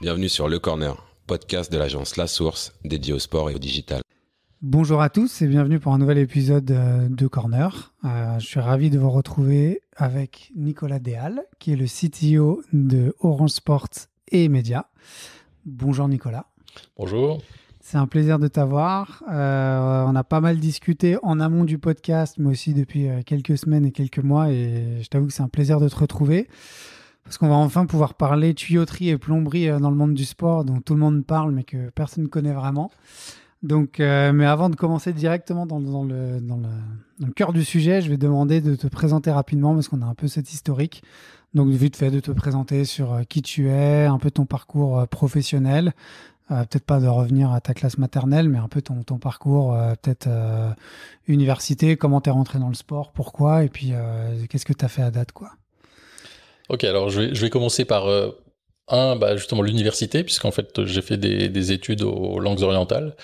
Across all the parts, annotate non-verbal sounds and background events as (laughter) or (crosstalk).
Bienvenue sur Le Corner, podcast de l'agence La Source dédié au sport et au digital. Bonjour à tous et bienvenue pour un nouvel épisode euh, de Corner. Euh, je suis ravi de vous retrouver avec Nicolas Déal, qui est le CTO de Orange Sports et Média. Bonjour Nicolas. Bonjour. C'est un plaisir de t'avoir. Euh, on a pas mal discuté en amont du podcast, mais aussi depuis quelques semaines et quelques mois. Et je t'avoue que c'est un plaisir de te retrouver parce qu'on va enfin pouvoir parler tuyauterie et plomberie euh, dans le monde du sport dont tout le monde parle mais que personne ne connaît vraiment. Donc, euh, mais avant de commencer directement dans, le, dans, cœur du sujet, je vais demander de te présenter rapidement parce qu'on a un peu cet historique. Donc, vite fait, de te présenter sur euh, qui tu es, un peu ton parcours professionnel. peut-être pas de revenir à ta classe maternelle, mais un peu ton, ton parcours, peut-être université, comment t'es rentré dans le sport, pourquoi, et puis qu'est-ce que t'as fait à date, quoi. Ok, alors je vais, je vais commencer par euh, un, bah, justement l'université, puisqu'en fait j'ai fait des, des, études aux langues orientales.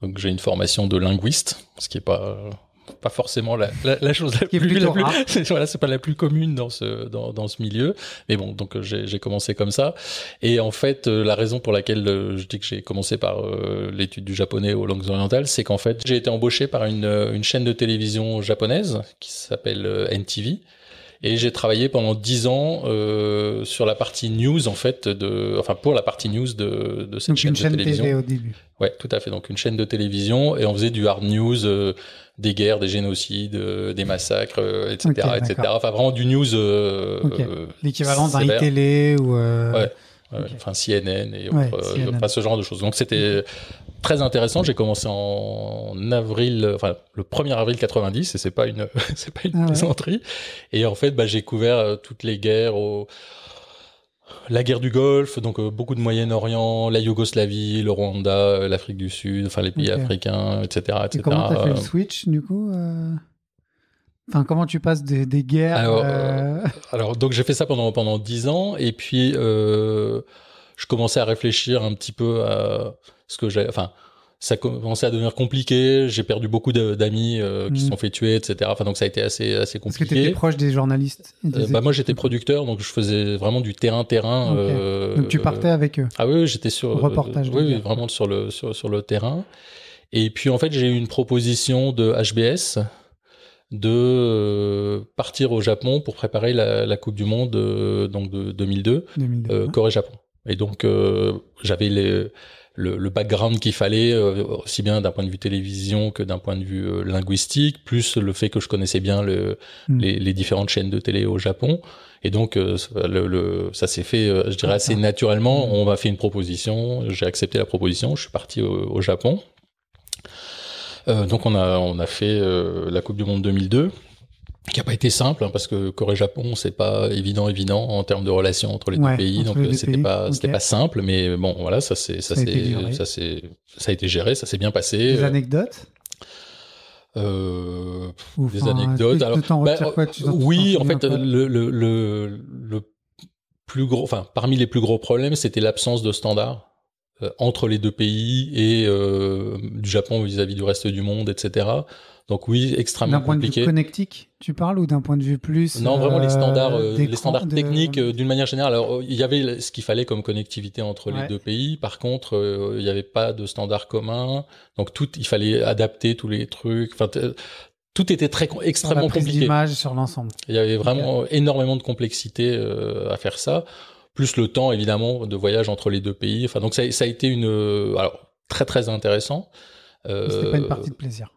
Donc j'ai une formation de linguiste, ce qui n'est pas, pas forcément la, la, chose la plus, (laughs) voilà, c'est pas la plus commune dans ce, dans, dans ce milieu. Mais bon, donc j'ai, commencé comme ça. Et en fait, euh, la raison pour laquelle euh, je dis que j'ai commencé par euh, l'étude du japonais aux langues orientales, c'est qu'en fait j'ai été embauché par une, une chaîne de télévision japonaise qui s'appelle NTV. Et j'ai travaillé pendant dix ans euh, sur la partie news, en fait, de, enfin pour la partie news de, de cette chaîne, de télévision. au début. Ouais, tout à fait. Donc une chaîne de télévision et on faisait du hard news, euh, des guerres, des génocides, euh, des massacres, etc., Enfin vraiment du news. L'équivalent d'un i-télé e ou. Ouais. Enfin, CNN et autres, ce genre de choses. Donc, c'était très intéressant. J'ai commencé en avril, enfin le 1er avril 90, et c'est pas une, (laughs) c'est pas une ah Et en fait, bah, j'ai couvert euh, toutes les guerres la guerre du Golfe, donc euh, beaucoup de Moyen-Orient, la Yougoslavie, le Rwanda, euh, l'Afrique du Sud, enfin les pays africains, etc., etc. Et comment fait le switch du coup Enfin, comment tu passes des, guerres alors, donc j'ai fait ça pendant pendant dix ans, et puis je commençais à réfléchir un petit peu à ce que j'ai, enfin, ça commençait à devenir compliqué. J'ai perdu beaucoup d'amis euh, qui se mm. sont fait tuer, etc. Enfin, donc ça a été assez, assez compliqué. est que tu étais proche des journalistes euh, bah, Moi, j'étais producteur, donc je faisais vraiment du terrain-terrain. Euh, donc tu partais avec eux Ah oui, j'étais sur. Reportage. oui, oui vraiment sur le, sur, sur, le terrain. Et puis, en fait, j'ai eu une proposition de HBS de partir au Japon pour préparer la, Coupe du Monde donc de 2002, Corée-Japon. Et donc, j'avais les le, le background qu'il fallait, euh, aussi bien d'un point de vue télévision que d'un point de vue euh, linguistique, plus le fait que je connaissais bien le, hmm. les, les, différentes chaînes de télé au Japon. Et donc, euh, le, ça s'est fait, je dirais, assez naturellement. Hmm. On m'a fait une proposition, j'ai accepté la proposition, je suis parti au, au Japon. donc, on a, on a fait la Coupe du Monde 2002 qui n'a pas été simple hein, parce que Corée-Japon c'est pas évident évident en termes de relations entre les deux pays donc euh, c'était pas c'était pas simple mais bon voilà ça c'est ça, ça c'est ça a été géré ça s'est bien passé des euh. anecdotes euh, des anecdotes alors bah, oui en fait le, le, le, plus gros enfin parmi les plus gros problèmes c'était l'absence de standards entre les deux pays et du Japon vis-à-vis -vis du reste du monde etc donc oui, extrêmement compliqué. D'un point de vue connectique, tu parles ou d'un point de vue plus Non, vraiment les standards, euh, euh, les standards techniques euh, d'une manière générale. Alors il y avait ce qu'il fallait comme connectivité entre les deux pays. Par contre, il n'y avait pas de standards commun Donc tout, il fallait adapter tous les trucs. Enfin, tout était très extrêmement sur la prise compliqué. sur l'ensemble. Il y avait vraiment énormément de complexité à faire ça. Plus le temps évidemment de voyage entre les deux pays. Enfin donc ça, a été une très très intéressant. C'était pas une partie de plaisir.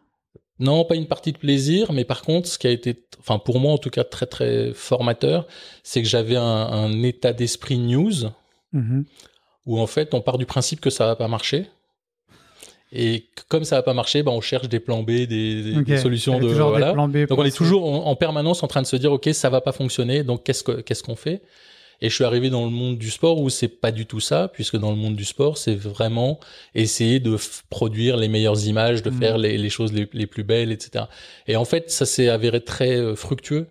Non, pas une partie de plaisir, mais par contre, ce qui a été, enfin pour moi en tout cas très très formateur, c'est que j'avais un, état d'esprit news mmh où en fait on part du principe que ça va pas marcher. Et comme ça va pas marcher, ben, on cherche des plans B, des, solutions de voilà. donc on est toujours en, permanence en train de se dire ok ça va pas fonctionner, donc qu'est-ce qu'on fait et je suis arrivé dans le monde du sport où c'est pas du tout ça, puisque dans le monde du sport, c'est vraiment essayer de produire les meilleures images, de mm. faire les, choses les, plus belles, etc. Et en fait, ça s'est avéré très euh, fructueux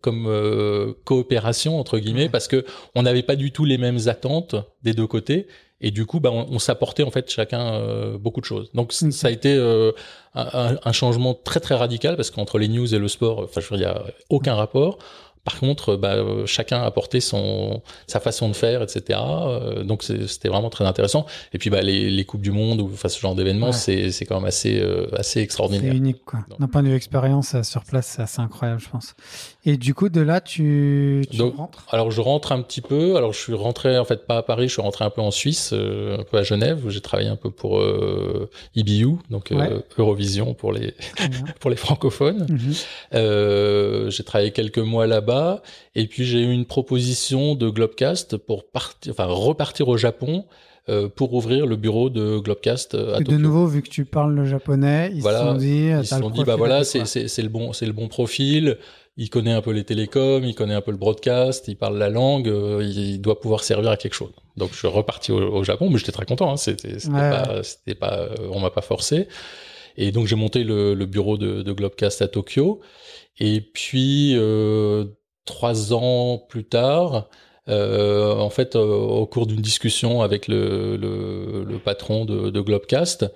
comme euh, coopération entre guillemets parce que on n'avait pas du tout les mêmes attentes des deux côtés et du coup, bah, on, s'apportait en fait chacun euh, beaucoup de choses. Donc mm. ça a été un, changement très très radical parce qu'entre les news et le sport, enfin il n'y a aucun rapport. Par contre, bah, chacun apporté son, sa façon de faire, etc. Euh, donc c'était vraiment très intéressant. Et puis bah, les, les Coupes du Monde ou enfin, ce genre d'événement, c'est, c'est quand même assez, euh, assez extraordinaire. C'est unique, quoi. D'un point de vue expérience sur place, c'est assez incroyable, je pense. Et du coup, de là, tu, tu rentres Alors, je rentre un petit peu. Alors, je suis rentré, en fait, pas à Paris, je suis rentré un peu en Suisse, euh, un peu à Genève, où j'ai travaillé un peu pour euh, EBU, donc euh, Eurovision pour les, (laughs) pour les francophones. Mhm. Euh, j'ai travaillé quelques mois là-bas. Et puis, j'ai eu une proposition de Globcast pour partir, enfin, repartir au Japon pour ouvrir le bureau de Globcast à Tokyo. De nouveau, vu que tu parles le japonais, ils se sont dit, ils se sont dit, bah voilà, c'est, c'est, c'est le bon, c'est le bon profil il connaît un peu les télécoms, il connaît un peu le broadcast, il parle la langue, euh, il doit pouvoir servir à quelque chose. Donc je suis reparti au, Japon, mais j'étais très content. Hein, c'était pas, pas, euh, on m'a pas forcé. Et donc j'ai monté le, bureau de, de, Globecast à Tokyo. Et puis euh, trois ans plus tard, euh, en fait, au cours d'une discussion avec le, le, le patron de, de, Globecast,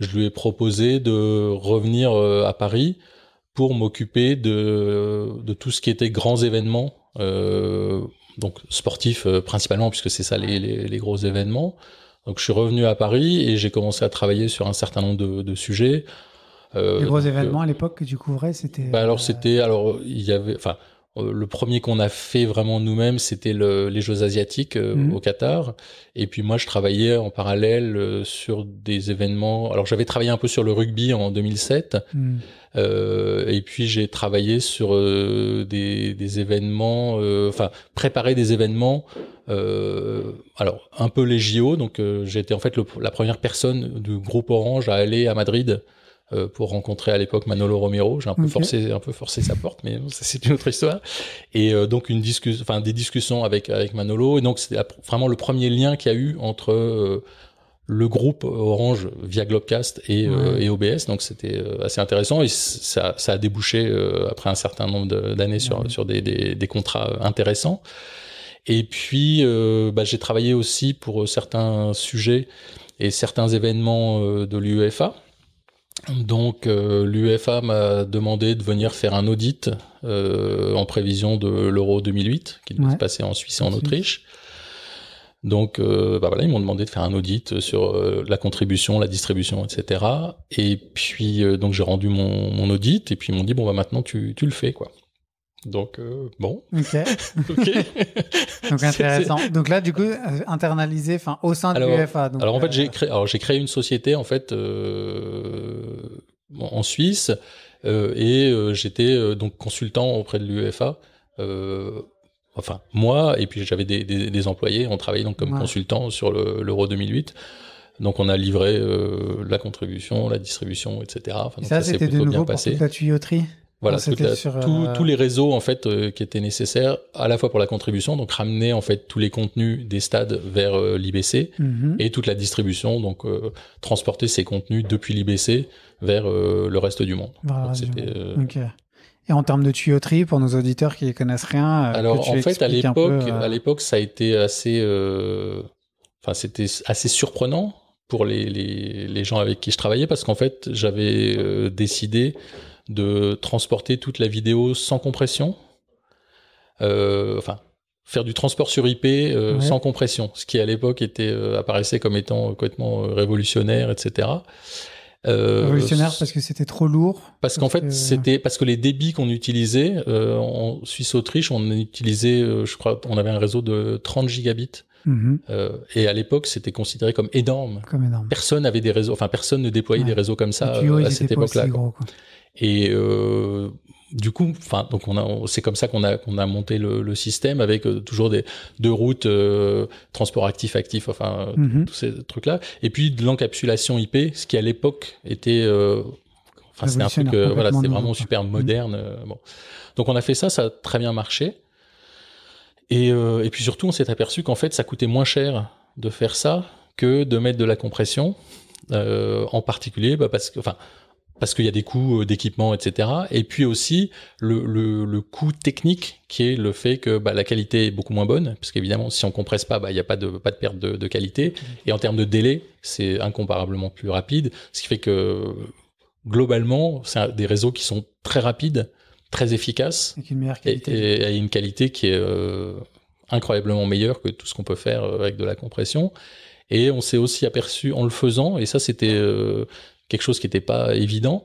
je lui ai proposé de revenir à Paris pour m'occuper de, de, tout ce qui était grands événements, euh, donc sportifs euh, principalement, puisque c'est ça les, gros événements. Donc je suis revenu à Paris et j'ai commencé à travailler sur un certain nombre de, sujets. Euh, les gros événements à l'époque que tu couvrais, c'était. Bah, alors c'était alors il y avait enfin euh, le premier qu'on a fait vraiment nous-mêmes, c'était les Jeux asiatiques euh, mhm. au Qatar. Et puis moi, je travaillais en parallèle euh, sur des événements. Alors j'avais travaillé un peu sur le rugby en 2007. Mhm. et puis j'ai travaillé sur des, événements, enfin préparé des événements. alors un peu les JO. Donc j'étais en fait la première personne du groupe Orange à aller à Madrid euh, pour rencontrer à l'époque Manolo Romero. J'ai un peu forcé, un peu forcé sa porte, mais c'est une autre histoire. Et euh, donc une discussion, enfin des discussions avec avec Manolo. Et donc c'était vraiment le premier lien qu'il y a eu entre euh, le groupe Orange via Globcast et, et OBS. Donc c'était assez intéressant et ça, ça a débouché après un certain nombre d'années sur, sur des, des, des, contrats intéressants. Et puis bah, j'ai travaillé aussi pour certains sujets et certains événements de l'UEFA. Donc euh, l'UEFA m'a demandé de venir faire un audit euh, en prévision de l'Euro 2008 qui devait se passer en Suisse et en Autriche. Donc euh, bah voilà, ils m'ont demandé de faire un audit sur la contribution, la distribution, etc. Et puis donc j'ai rendu mon, audit et puis ils m'ont dit bon bah maintenant tu, tu le fais quoi. Donc, euh, bon. Ok. (laughs) donc, intéressant. Donc là, du coup, euh, internalisé enfin, au sein de l'UEFA. Alors, en fait, euh, j'ai créé, alors, j'ai créé une société, en fait, euh, en Suisse, et j'étais donc consultant auprès de l'UFA. enfin, moi, et puis j'avais des, des, des, employés, on travaillait donc comme consultant sur l'Euro 2008. Donc on a livré la contribution, la distribution, etc. ça, c'était de nouveau bien pour passé. la tuyauterie voilà, ah, tout, euh, tous les réseaux en fait euh, qui étaient nécessaires à la fois pour la contribution, donc ramener en fait tous les contenus des stades vers euh, l'IBC mhm. et toute la distribution, donc transporter ces contenus depuis l'IBC vers le reste du monde. Voilà, Et en termes de tuyauterie, pour nos auditeurs qui ne connaissent rien, alors en fait à l'époque, à l'époque ça a été assez, enfin c'était assez surprenant pour les, les, les, gens avec qui je travaillais parce qu'en fait j'avais décidé de transporter toute la vidéo sans compression. Euh, enfin, faire du transport sur IP euh, sans compression, ce qui à l'époque était euh, apparaissait comme étant complètement révolutionnaire, etc. révolutionnaire parce que c'était trop lourd. Parce, qu'en fait, c'était parce que les débits qu'on utilisait en Suisse-Autriche, on utilisait, je crois, on avait un réseau de 30 gigabits Mhm. Euh, et à l'époque, c'était considéré comme énorme. comme énorme. Personne avait des réseaux, enfin personne ne déployait des réseaux comme ça euh, à cette époque-là. Et euh, du coup, enfin, donc on c'est comme ça qu'on a qu'on a monté le, le système avec euh, toujours des deux routes transport actif actif, enfin mhm. tous ces trucs-là. Et puis de l'encapsulation IP, ce qui à l'époque était Enfin, c'était un truc, voilà, c'était vraiment super mhm. moderne. Bon. Donc on a fait ça, ça a très bien marché. Euh, et, puis surtout, on s'est aperçu qu'en fait, ça coûtait moins cher de faire ça que de mettre de la compression, euh, en particulier bah, parce parce qu'il y a des coûts euh, d'équipement, etc. Et puis aussi le, coût technique qui est le fait que bah, la qualité est beaucoup moins bonne, parce évidemment, si on compresse pas, bah, il n'y a pas de, pas de perte de, de qualité. Mmh. Et en termes de délai, c'est incomparablement plus rapide, ce qui fait que globalement, c'est des réseaux qui sont très rapides très efficace une qualité. Et, une qualité qui est euh, incroyablement meilleure que tout ce qu'on peut faire euh, avec de la compression. Et on s'est aussi aperçu en le faisant, et ça c'était euh, quelque chose qui n'était pas évident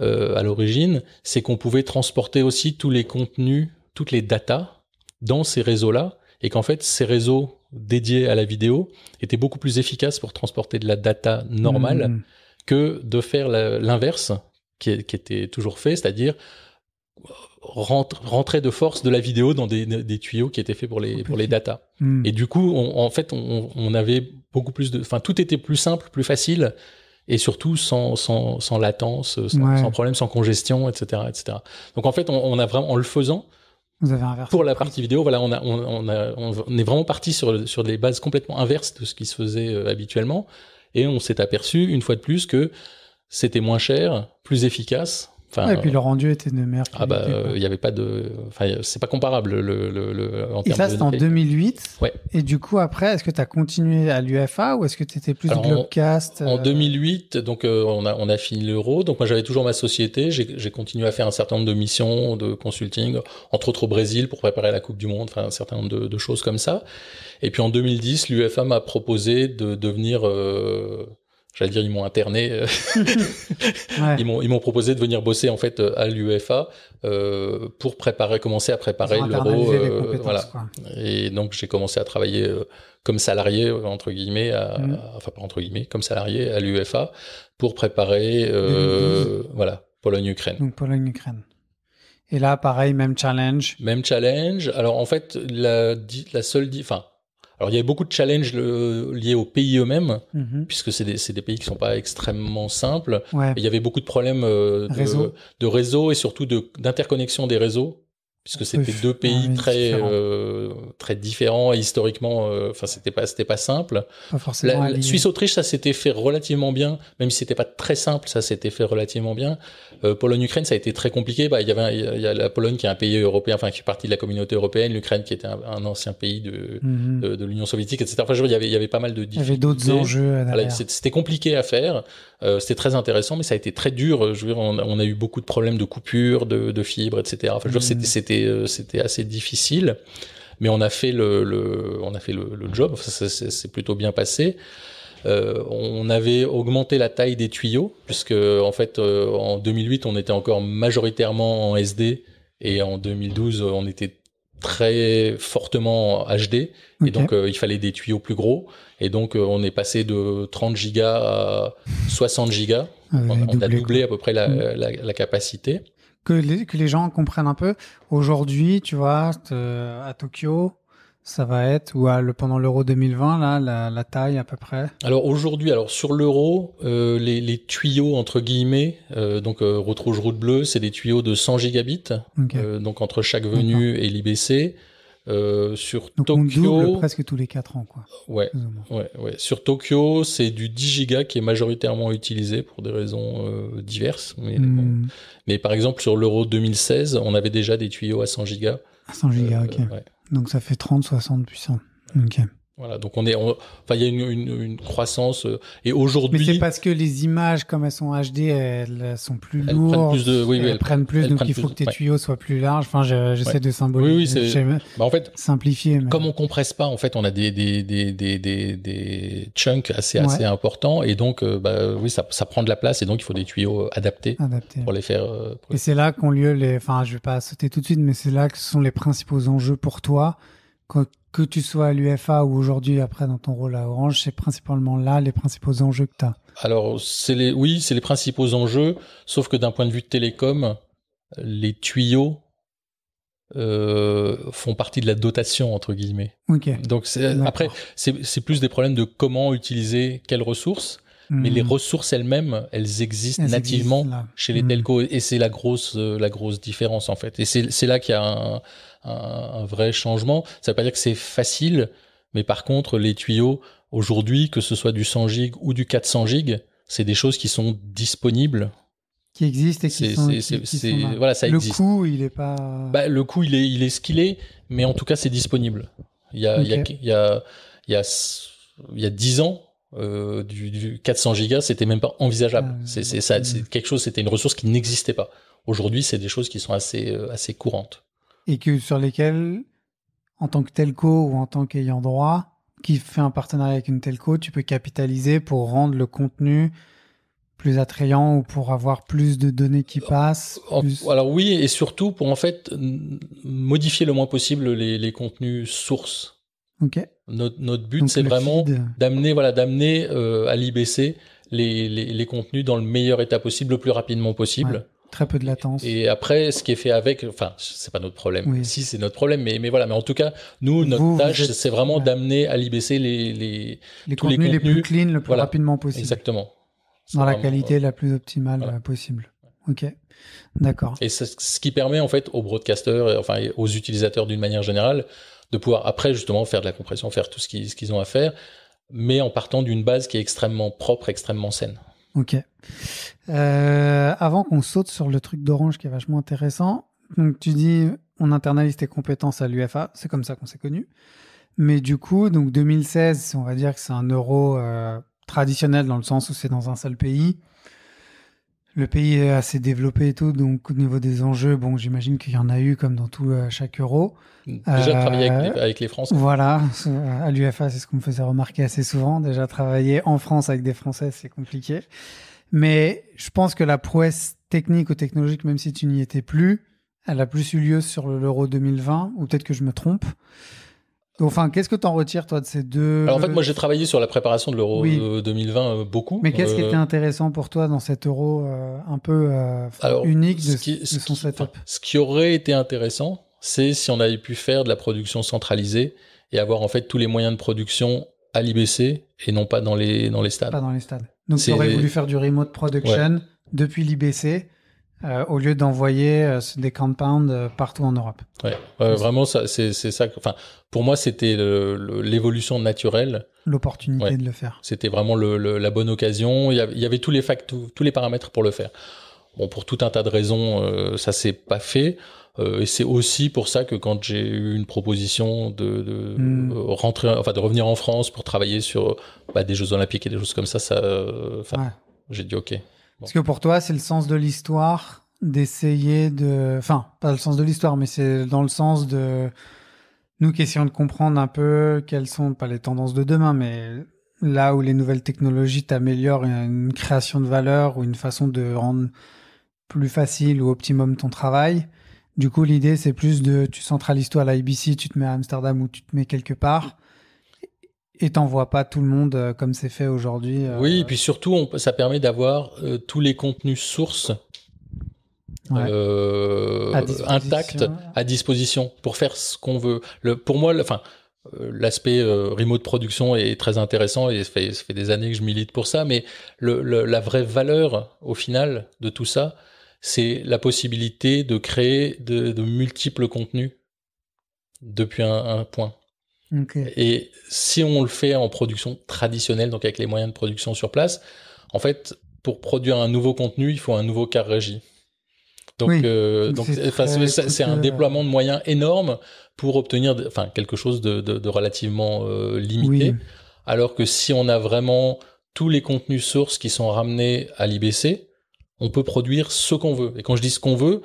à l'origine, c'est qu'on pouvait transporter aussi tous les contenus, toutes les datas dans ces réseaux-là, et qu'en fait ces réseaux dédiés à la vidéo étaient beaucoup plus efficaces pour transporter de la data normale mmh. que de faire l'inverse qui était toujours fait, c'est-à-dire rentrait de force de la vidéo dans des, tuyaux qui étaient faits pour les, oh, pour les datas. Hmm. Et du coup, en fait, on, avait beaucoup plus de... Enfin, tout était plus simple, plus facile, et surtout sans, sans, latence, sans, problème, sans congestion, etc. etc. Donc en fait, on, a vraiment, en le faisant, pour la partie vidéo, voilà, on, on, est vraiment parti sur, sur des bases complètement inverses de ce qui se faisait euh, habituellement, et on s'est aperçu, une fois de plus, que c'était moins cher, plus efficace, et puis euh, le rendu était de merde. Ah bah, euh, il n'y avait pas de. Enfin, c'est pas comparable le, le, Et ça, c'était en 2008. Ouais. Et du coup, après, est-ce que tu as continué à l'UFA ou est-ce que tu étais plus globecast En, 2008, euh, donc on, a, on a fini l'euro. Donc moi, j'avais toujours ma société. J'ai continué à faire un certain nombre de missions, de consulting, entre autres au Brésil pour préparer la Coupe du Monde, enfin, un certain nombre de, choses comme ça. Et puis en 2010, l'UFA m'a proposé de devenir. Euh, j'allais dire, ils m'ont interné. Euh, (laughs) ils m'ont ils m'ont proposé de venir bosser en fait euh, à l'UEFA euh, pour préparer, commencer à préparer l'euro. voilà. Et donc j'ai commencé à travailler comme salarié entre guillemets, mmh. enfin pas entre guillemets, comme salarié à l'UEFA pour préparer, voilà, Pologne-Ukraine. Donc Pologne-Ukraine. Et là, pareil, même challenge. Même challenge. Alors en fait, la, la seule, enfin alors il y avait beaucoup de challenges liés aux pays eux-mêmes, mhm. puisque c'est des, pays qui sont pas extrêmement simples. Il y avait beaucoup de problèmes euh, de, réseau. et surtout d'interconnexion des réseaux puisque c'était deux pays très euh, très différents et historiquement, euh, enfin c'était pas c'était pas simple. la, Suisse-Autriche, ça s'était fait relativement bien, même si c'était pas très simple, ça s'était fait relativement bien. Euh, Pologne-Ukraine, ça a été très compliqué. Bah il y avait il y, a la Pologne qui est un pays européen, enfin qui est partie de la communauté européenne, l'Ukraine qui était un, ancien pays mhm. de de, l'Union soviétique, etc. Enfin il y avait il y avait pas mal de difficultés. Il y avait d'autres enjeux. c'était compliqué à faire. c'était très intéressant, mais ça a été très dur. Je veux dire, on, a eu beaucoup de problèmes de coupures de, fibres, etc. Enfin, mm c'était euh, c'était assez difficile, mais on a fait le, on a fait le, job. ça, c'est plutôt bien passé. Euh, on avait augmenté la taille des tuyaux puisque en fait euh, en 2008 on était encore majoritairement en SD et en 2012 on était très fortement HD et donc il fallait des tuyaux plus gros et donc on est passé de 30 gigas à 60 gigas ah, on, a doublé à peu près la mmh. capacité que les, gens comprennent un peu. Aujourd'hui, tu vois, euh, à Tokyo, ça va être, ou pendant l'euro 2020, là, la, taille à peu près Alors aujourd'hui, alors sur l'euro, euh, les, tuyaux, entre guillemets, euh, donc euh, rouge, route bleue, c'est des tuyaux de 100 gigabits, donc entre chaque venue et l'IBC. Euh, sur Donc Tokyo, presque tous les 4 ans, quoi. Ouais, ouais, ouais. Sur Tokyo, c'est du 10 Giga qui est majoritairement utilisé pour des raisons euh, diverses. Mais, hmm. mais, par exemple, sur l'Euro 2016, on avait déjà des tuyaux à 100 Giga À 100 Giga euh, ok. Donc ça fait 30, 60 puissants. Ok. Voilà, donc on est, enfin, il y a une, une, une croissance euh, et aujourd'hui. Mais c'est parce que les images, comme elles sont HD, elles sont plus elles lourdes. Prennent plus de, oui, elles, elles, prennent plus, donc il faut que tes tuyaux soient plus larges. Enfin, j'essaie de symboliser. Oui, oui, bah, en fait, simplifier. Comme on compresse pas, en fait, on a des des des des des, chunks assez assez importants et donc, euh, bah, oui, ça ça prend de la place et donc il faut des tuyaux euh, adaptés, pour les faire. Et c'est là qu'ont lieu les. Enfin, je vais pas sauter tout de suite, mais c'est là que ce sont les principaux enjeux pour toi que tu sois à l'UFA ou aujourd'hui après dans ton rôle à Orange, c'est principalement là les principaux enjeux que tu as Alors, les, oui, c'est les principaux enjeux, sauf que d'un point de vue de télécom, les tuyaux euh, font partie de la dotation, entre guillemets. Donc, après, c'est plus des problèmes de comment utiliser quelles ressources mais les hmm. ressources elles-mêmes, elles existent nativement chez les hmm. telcos. Et c'est la grosse, euh, la grosse différence, en fait. Et c'est là qu'il y a un, un, vrai changement. Ça veut pas dire que c'est facile, mais par contre, les tuyaux, aujourd'hui, que ce soit du 100 gig ou du 400 gig, c'est des choses qui sont disponibles qui existent et qui sont, voilà ça existe. Le coût, il est pas bah, le coût, il est il est ce qu'il est, mais en tout cas, c'est disponible. Il y a il y a il y a il y a 10 ans, euh, du, 400 gigas, c'était même pas envisageable. Ah, c'est c'est hmm. quelque chose, c'était une ressource qui n'existait pas. Aujourd'hui, c'est des choses qui sont assez euh, assez courantes et que sur lesquelles, en tant que telco ou en tant qu'ayant droit, qui fait un partenariat avec une telco, tu peux capitaliser pour rendre le contenu plus attrayant ou pour avoir plus de données qui euh, passent Alors oui, et surtout pour en fait modifier le moins possible les, les contenus sources. Notre, notre, but, c'est vraiment d'amener voilà, d'amener euh, à l'IBC les, les, les, contenus dans le meilleur état possible, le plus rapidement possible. Très peu de latence. Et après, ce qui est fait avec, enfin, c'est pas notre problème. Oui. Si, c'est notre problème, mais, mais voilà. Mais en tout cas, nous, notre tâche, c'est vraiment d'amener à l'IBC les, les, les contenus les plus clean, le plus rapidement possible. Exactement. Dans la qualité la plus optimale possible. Ok, d'accord. Et c'est ce qui permet en fait aux broadcasters, enfin aux utilisateurs d'une manière générale, de pouvoir après justement faire de la compression, faire tout ce qu'ils ont à faire, mais en partant d'une base qui est extrêmement propre, extrêmement saine. Ok. Euh, avant qu'on saute sur le truc d'Orange qui est vachement intéressant, donc tu dis on internalise tes compétences à l'UFA, c'est comme ça qu'on s'est connus. Mais du coup, donc 2016, on va dire que c'est un euro euh, traditionnel dans le sens où c'est dans un seul pays le pays est assez développé et tout, donc au niveau des enjeux, bon, j'imagine qu'il y en a eu comme dans tout euh, chaque euro. Déjà travaillé avec euh, les, avec les, Français. Voilà, à l'UFA, c'est ce qu'on me faisait remarquer assez souvent. Déjà travailler en France avec des Français, c'est compliqué. Mais je pense que la prouesse technique ou technologique, même si tu n'y étais plus, elle a plus eu lieu sur l'euro 2020, ou peut-être que je me trompe. Enfin, qu'est-ce que tu en retires, toi, de ces deux Alors, en fait, moi, j'ai travaillé sur la préparation de l'Euro 2020 euh, euh, beaucoup. Mais qu'est-ce qui était euh, intéressant pour toi dans cet Euro un peu unique de, ce qui, son setup Ce qui aurait été intéressant, c'est si on avait pu faire de la production centralisée et avoir, en fait, tous les moyens de production à l'IBC et non pas dans les, dans les stades. Pas dans les stades. Donc, tu aurais voulu faire du remote production depuis l'IBC euh, au lieu d'envoyer euh, des compounds euh, partout en Europe. Ouais, vraiment, ça, c'est, ça. Enfin, pour moi, c'était l'évolution naturelle. L'opportunité de le faire. C'était vraiment le, la bonne occasion. Il y avait, tous les facts, tous les paramètres pour le faire. Bon, pour tout un tas de raisons, ça s'est pas fait. et c'est aussi pour ça que quand j'ai eu une proposition de, de hmm. rentrer, enfin, de revenir en France pour travailler sur bah, des Jeux Olympiques et des choses comme ça, ça, enfin j'ai dit OK. Parce que pour toi, c'est le sens de l'histoire d'essayer de... Enfin, pas le sens de l'histoire, mais c'est dans le sens de... Nous qui essayons de comprendre un peu quelles sont, pas les tendances de demain, mais là où les nouvelles technologies t'améliorent une création de valeur ou une façon de rendre plus facile ou optimum ton travail. Du coup, l'idée, c'est plus de tu centralises toi à l'IBC, tu te mets à Amsterdam ou tu te mets quelque part et t'envoies pas tout le monde euh, comme c'est fait aujourd'hui. Euh, oui, et puis surtout, ça permet d'avoir euh, tous les contenus sources intacts à à disposition pour faire ce qu'on veut. Le, pour moi, enfin, l'aspect remote production est très intéressant et ça fait, des années que je milite pour ça, mais la vraie valeur au final de tout ça, c'est la possibilité de créer de, multiples contenus depuis un point. Et si on le fait en production traditionnelle, donc avec les moyens de production sur place, en fait, pour produire un nouveau contenu, il faut un nouveau carré régie. Donc, euh, c'est un euh. déploiement de moyens énorme pour obtenir, quelque chose de, relativement euh, limité. Alors que si on a vraiment tous les contenus sources qui sont ramenés à l'IBC, on peut produire ce qu'on veut. Et quand je dis ce qu'on veut,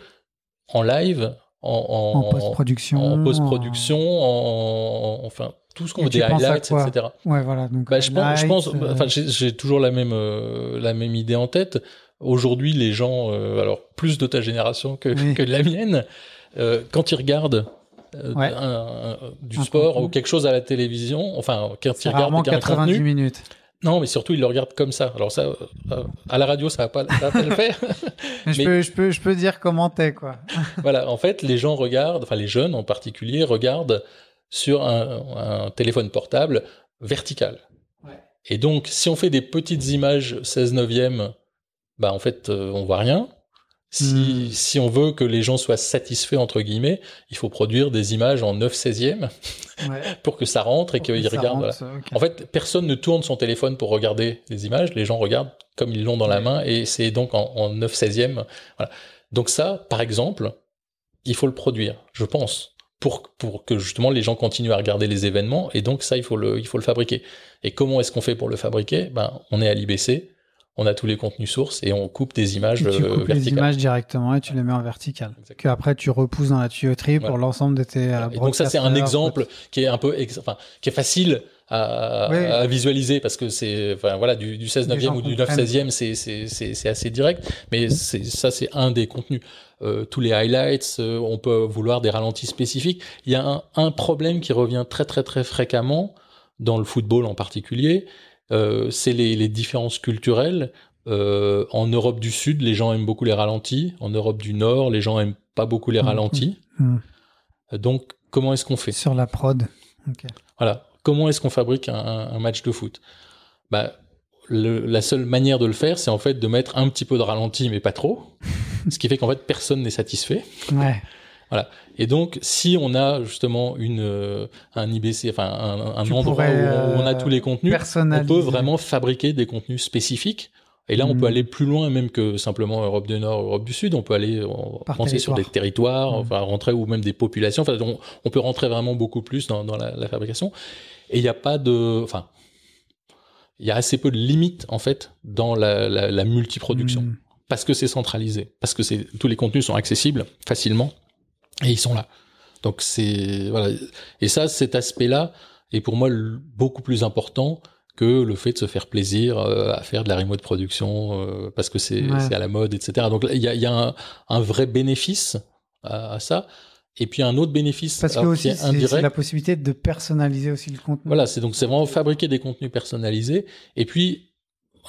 en live, en, post-production, en, post-production, en... enfin tout ce qu'on veut des highlights, etc. Ouais, voilà. Donc, bah, je pense, euh, enfin, j'ai toujours la même, euh, la même idée en tête. Aujourd'hui, les gens, euh, alors plus de ta génération que, que de la mienne, quand ils regardent du sport ou quelque chose à la télévision, enfin, quand ils regardent 90 contenu, minutes non, mais surtout, ils le regarde comme ça. Alors ça, euh, à la radio, ça va pas, va le faire. (laughs) je, Peux, dire comment t'es, quoi. (laughs) voilà, en fait, les gens regardent, enfin les jeunes en particulier, regardent sur un, téléphone portable vertical. Et donc, si on fait des petites images 16 neuvième, bah en fait, euh, on voit rien. Hmm. Si, on veut que les gens soient satisfaits, entre guillemets, il faut produire des images en 9 16e (laughs) pour que ça rentre et qu'ils regardent. En fait, personne ne tourne son téléphone pour regarder les images. Les gens regardent comme ils l'ont dans la main et c'est donc en, 9 16e. Donc ça, par exemple, il faut le produire, je pense, pour, que justement les gens continuent à regarder les événements. Et donc ça, il faut le, il faut le fabriquer. Et comment est-ce qu'on fait pour le fabriquer ben, On est à l'IBC on a tous les contenus sources et on coupe des images verticales. tu euh, coupes les images directement et tu les mets en vertical. Que après tu repousses dans la tuyauterie pour l'ensemble de tes. Euh, donc ça c'est un exemple qui est un peu, enfin, qui est facile à, visualiser parce que c'est enfin, voilà du, du 16 9e ou du 9 16e c'est assez direct mais ça c'est un des contenus euh, tous les highlights on peut vouloir des ralentis spécifiques il y a un, un, problème qui revient très très très fréquemment dans le football en particulier euh, c'est les, différences culturelles. Euh, en Europe du Sud, les gens aiment beaucoup les ralentis. En Europe du Nord, les gens aiment pas beaucoup les mm. ralentis. Mm. Mm. Euh, donc, comment est-ce qu'on fait Sur la prod. Voilà. Comment est-ce qu'on fabrique un, match de foot bah, la seule manière de le faire, c'est en fait de mettre un petit peu de ralenti, mais pas trop. (laughs) ce qui fait qu'en fait, personne n'est satisfait. Ouais. Voilà. Et donc, si on a justement une, euh, un IBC, enfin un, un endroit où on, a euh, tous les contenus, on peut vraiment fabriquer des contenus spécifiques. Et là, on peut mm. aller plus loin, même que simplement Europe du Nord, Europe du Sud. On peut aller on penser sur des territoires, mm. enfin rentrer ou même des populations. Enfin, on, peut rentrer vraiment beaucoup plus dans, la, fabrication. Et il n'y a pas de, enfin, il y a assez peu de limites en fait dans la, multiproduction mm. parce que c'est centralisé, parce que tous les contenus sont accessibles facilement et ils sont là. Donc c'est voilà. Et ça, cet aspect-là est pour moi beaucoup plus important que le fait de se faire plaisir euh, à faire de la remote production euh, parce que c'est à la mode, etc. Donc il y a, y a un, vrai bénéfice à, ça. Et puis un autre bénéfice, parce que c'est la possibilité de personnaliser aussi le contenu. Voilà, c'est donc c'est vraiment fabriquer des contenus personnalisés. Et puis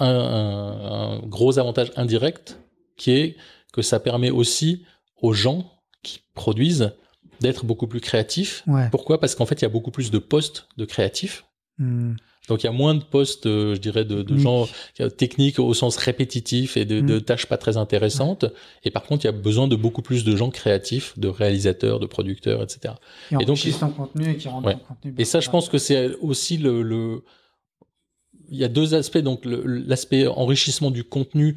un, gros avantage indirect qui est que ça permet aussi aux gens qui produisent d'être beaucoup plus créatifs. Pourquoi Parce qu'en fait, il y a beaucoup plus de postes de créatifs. Hmm. Donc il y a moins de postes, euh, je dirais, de, gens euh, techniques au sens répétitif et de, hmm. tâches pas très intéressantes. Et par contre, il y a besoin de beaucoup plus de gens créatifs, de réalisateurs, de producteurs, etc. Et, donc contenu et contenu. et ça, je pense que c'est aussi le, le, il y a deux aspects. Donc l'aspect enrichissement du contenu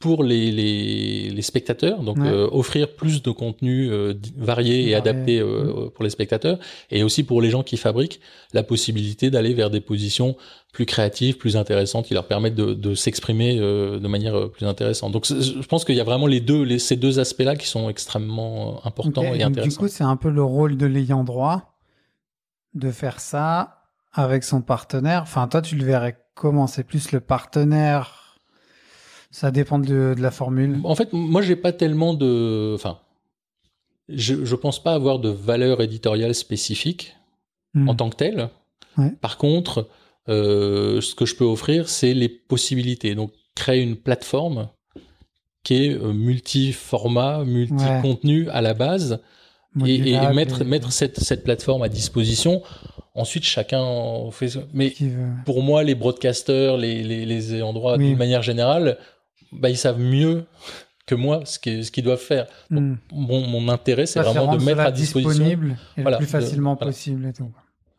pour les, les, spectateurs, donc euh, offrir plus de contenu euh, varié et adapté euh, mm-hmm. pour les spectateurs, et aussi pour les gens qui fabriquent, la possibilité d'aller vers des positions plus créatives, plus intéressantes, qui leur permettent de, s'exprimer de manière plus intéressante. Donc je pense qu'il y a vraiment les deux, ces deux aspects-là qui sont extrêmement importants et intéressants. Du coup, c'est un peu le rôle de l'ayant droit de faire ça avec son partenaire. Enfin, toi, tu le verrais comment C'est plus le partenaire ça dépend de, la formule. En fait, moi, j'ai pas tellement de. Enfin, je, ne pense pas avoir de valeur éditoriale spécifique hmm. en tant que telle. Par contre, euh, ce que je peux offrir, c'est les possibilités. Donc, créer une plateforme qui est euh, multi-format, multi-contenu à la base, et, mettre, mettre cette, plateforme à disposition. Ensuite, chacun fait. Mais pour moi, les broadcasters, les, endroits, d'une manière générale, bah, ils savent mieux que moi ce qu'ils ce qu'ils doivent faire. Hmm. mon, intérêt, c'est vraiment de mettre à disposition le plus facilement possible et tout.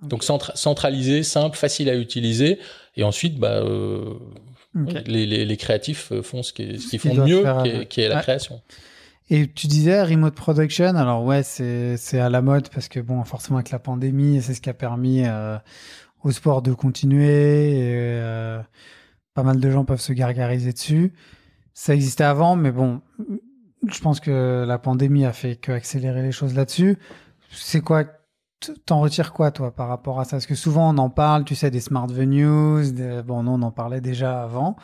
Donc centralisé, simple, facile à utiliser, et ensuite, bah, euh, les, créatifs euh, font ce qu'ils font de mieux, qui, est, la création. Et tu disais remote production, alors ouais, c'est à la mode parce que bon, forcément avec la pandémie, c'est ce qui a permis euh, au sport de continuer. Et, pas mal de gens peuvent se gargariser dessus ça existait avant, mais bon, je pense que la pandémie a fait que accélérer les choses là-dessus. C'est quoi T'en retires quoi, toi, par rapport à ça Parce que souvent, on en parle, tu sais, des smart venues. Bon, non, on en parlait déjà avant.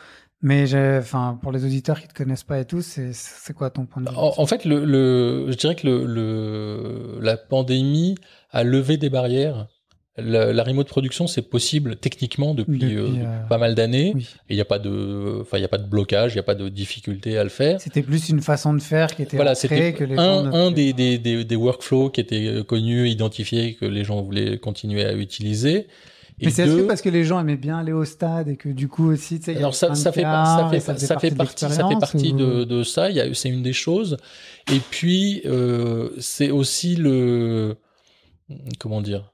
Mais enfin, pour les auditeurs qui ne te connaissent pas et tout, c'est quoi ton point de vue En, fait, le, je dirais que le, la pandémie a levé des barrières la, la, remote production, c'est possible techniquement depuis, euh, euh, pas mal d'années. Et il n'y a pas de, enfin, il y a pas de blocage, il n'y a pas de difficulté à le faire. C'était plus une façon de faire qui était voilà, c'était que les un, un des, des, des, workflows qui était euh, connu, identifié, que les gens voulaient continuer à utiliser. mais c'est parce que les gens aimaient bien aller au stade et que du coup aussi, tu sais, alors ça, ça, fait, ça, fait, ça, ça fait partie, ça fait partie de, de, ça. c'est une des choses. Et puis c'est aussi le, comment dire,